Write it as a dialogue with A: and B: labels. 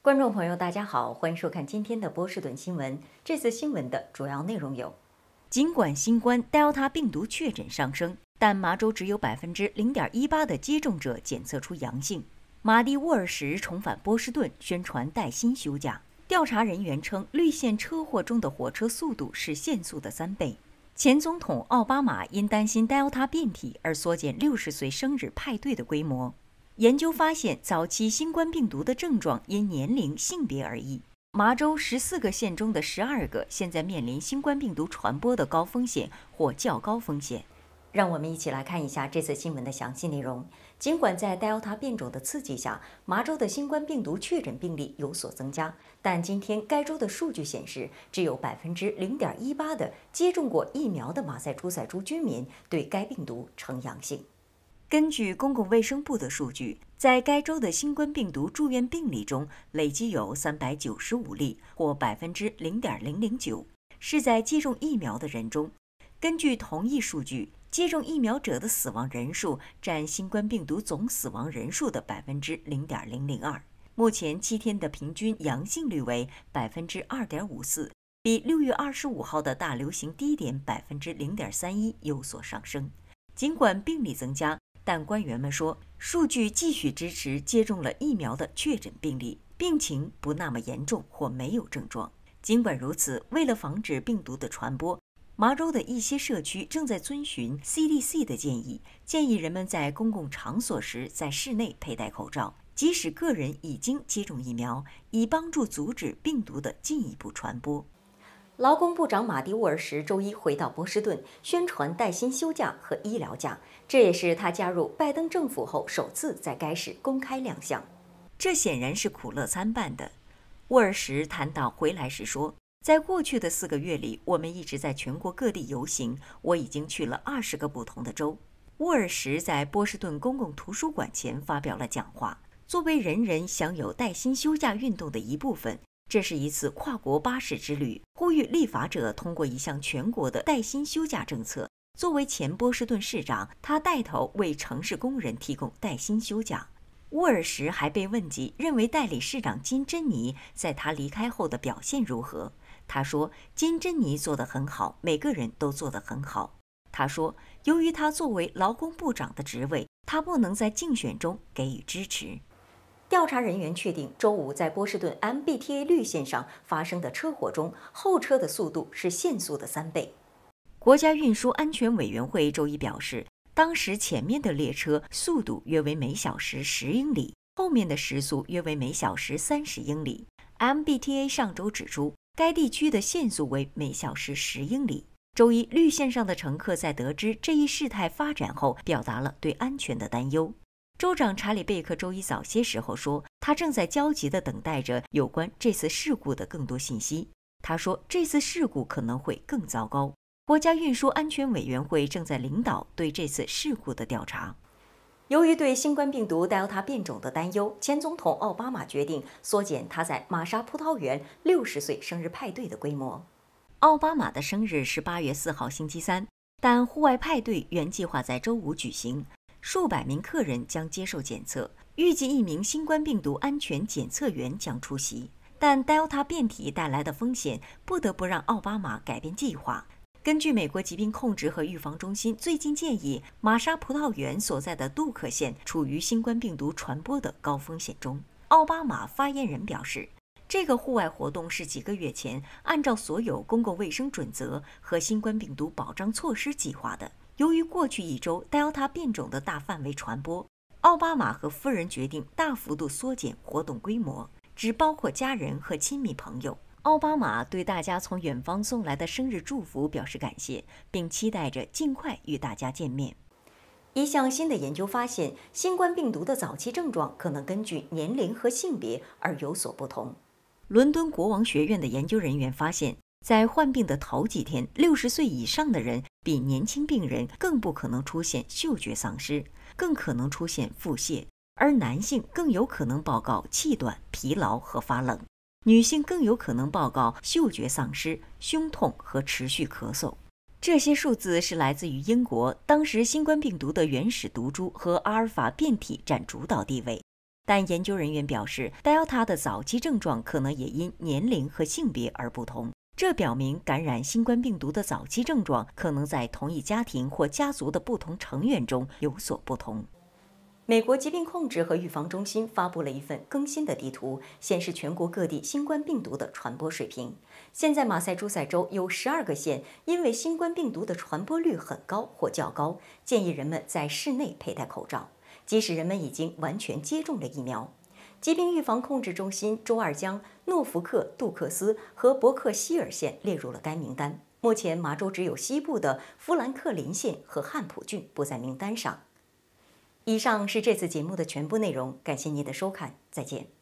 A: 观众朋友，大家好，欢迎收看今天的波士顿新闻。这次新闻的主要内容有：尽管新冠 Delta 病毒确诊上升，但麻州只有百分之零点一八的接种者检测出阳性。马蒂沃尔什重返波士顿宣传带薪休假。调查人员称，绿线车祸中的火车速度是限速的三倍。前总统奥巴马因担心 Delta 变体而缩减六十岁生日派对的规模。研究发现，早期新冠病毒的症状因年龄、性别而异。麻州十四个县中的十二个现在面临新冠病毒传播的高风险或较高风险。让我们一起来看一下这次新闻的详细内容。尽管在 Delta 变种的刺激下，麻州的新冠病毒确诊病例有所增加，但今天该州的数据显示，只有百分之零点一八的接种过疫苗的马赛诸塞州居民对该病毒呈阳性。根据公共卫生部的数据，在该州的新冠病毒住院病例中，累计有三百九十五例，或百分之零点零零九，是在接种疫苗的人中。根据同一数据，接种疫苗者的死亡人数占新冠病毒总死亡人数的百分之零点零零二。目前七天的平均阳性率为百分之二点五四，比六月二十五号的大流行低点百分之零点三一有所上升。尽管病例增加，但官员们说，数据继续支持接种了疫苗的确诊病例病情不那么严重或没有症状。尽管如此，为了防止病毒的传播，麻州的一些社区正在遵循 CDC 的建议，建议人们在公共场所时在室内佩戴口罩，即使个人已经接种疫苗，以帮助阻止病毒的进一步传播。劳工部长马蒂·沃尔什周一回到波士顿，宣传带薪休假和医疗假，这也是他加入拜登政府后首次在该市公开亮相。这显然是苦乐参半的。沃尔什谈到回来时说：“在过去的四个月里，我们一直在全国各地游行，我已经去了二十个不同的州。”沃尔什在波士顿公共图书馆前发表了讲话，作为人人享有带薪休假运动的一部分。这是一次跨国巴士之旅，呼吁立法者通过一项全国的带薪休假政策。作为前波士顿市长，他带头为城市工人提供带薪休假。沃尔什还被问及认为代理市长金·珍妮在他离开后的表现如何。他说：“金·珍妮做得很好，每个人都做得很好。”他说：“由于他作为劳工部长的职位，他不能在竞选中给予支持。”调查人员确定，周五在波士顿 M B T A 绿线上发生的车祸中，后车的速度是限速的三倍。国家运输安全委员会周一表示，当时前面的列车速度约为每小时十英里，后面的时速约为每小时三十英里。M B T A 上周指出，该地区的限速为每小时十英里。周一，绿线上的乘客在得知这一事态发展后，表达了对安全的担忧。州长查理贝克周一早些时候说，他正在焦急地等待着有关这次事故的更多信息。他说，这次事故可能会更糟糕。国家运输安全委员会正在领导对这次事故的调查。由于对新冠病毒 Delta 变种的担忧，前总统奥巴马决定缩减他在马莎葡萄园60岁生日派对的规模。奥巴马的生日是8月4号星期三，但户外派对原计划在周五举行。数百名客人将接受检测，预计一名新冠病毒安全检测员将出席。但 Delta 变体带来的风险不得不让奥巴马改变计划。根据美国疾病控制和预防中心最近建议，玛莎葡萄园所在的杜克县处于新冠病毒传播的高风险中。奥巴马发言人表示，这个户外活动是几个月前按照所有公共卫生准则和新冠病毒保障措施计划的。由于过去一周 Delta 变种的大范围传播，奥巴马和夫人决定大幅度缩减活动规模，只包括家人和亲密朋友。奥巴马对大家从远方送来的生日祝福表示感谢，并期待着尽快与大家见面。一项新的研究发现，新冠病毒的早期症状可能根据年龄和性别而有所不同。伦敦国王学院的研究人员发现。在患病的头几天，六十岁以上的人比年轻病人更不可能出现嗅觉丧失，更可能出现腹泻，而男性更有可能报告气短、疲劳和发冷，女性更有可能报告嗅觉丧失、胸痛和持续咳嗽。这些数字是来自于英国，当时新冠病毒的原始毒株和阿尔法变体占主导地位。但研究人员表示，Delta 的早期症状可能也因年龄和性别而不同。这表明感染新冠病毒的早期症状可能在同一家庭或家族的不同成员中有所不同。美国疾病控制和预防中心发布了一份更新的地图，显示全国各地新冠病毒的传播水平。现在，马赛诸塞州有十二个县因为新冠病毒的传播率很高或较高，建议人们在室内佩戴口罩，即使人们已经完全接种了疫苗。疾病预防控制中心周二将诺福克、杜克斯和伯克希尔县列入了该名单。目前，马州只有西部的富兰克林县和汉普郡不在名单上。以上是这次节目的全部内容，感谢您的收看，再见。